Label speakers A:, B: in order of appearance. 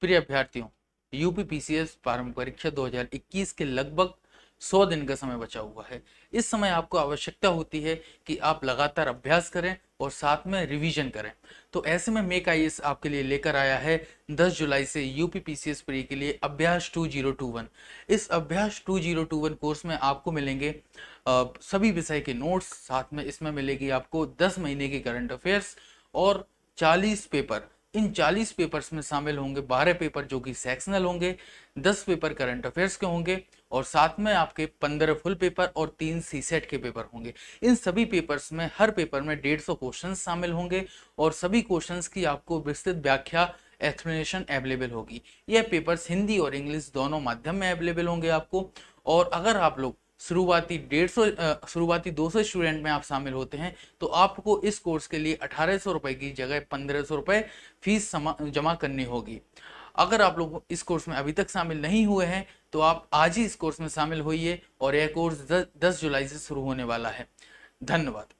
A: प्रिय अभ्यर्थियों UP PCS प्रारंभ परीक्षा 2021 के लगभग 100 दिन का समय बचा हुआ है इस समय आपको आवश्यकता होती है कि आप लगातार अभ्यास करें और साथ में रिवीजन करें तो ऐसे में मेक आई आपके लिए लेकर आया है 10 जुलाई से यूपी पीसीएस प्री के लिए अभ्यास 2021 इस अभ्यास 2021 कोर्स में आपको मिलेंगे सभी विषय के नोट्स साथ में इसमें मिलेगी आपको 10 महीने के करंट अफेयर्स और चालीस पेपर इन 40 पेपर्स में शामिल होंगे 12 पेपर जो कि सेक्शनल होंगे 10 पेपर करंट अफेयर्स के होंगे और साथ में आपके 15 फुल पेपर और तीन सी सेट के पेपर होंगे इन सभी पेपर्स में हर पेपर में डेढ़ सौ क्वेश्चन शामिल होंगे और सभी क्वेश्चन की आपको विस्तृत व्याख्या एक्सप्लेनेशन अवेलेबल होगी यह पेपर्स हिंदी और इंग्लिश दोनों माध्यम में अवेलेबल होंगे आपको और अगर आप लोग शुरुआती डेढ़ सौ शुरुआती दो सौ स्टूडेंट में आप शामिल होते हैं तो आपको इस कोर्स के लिए अठारह सौ रुपये की जगह पंद्रह सौ रुपये फीस जमा करनी होगी अगर आप लोग इस कोर्स में अभी तक शामिल नहीं हुए हैं तो आप आज ही इस कोर्स में शामिल होइए और यह कोर्स दस जुलाई से शुरू होने वाला है धन्यवाद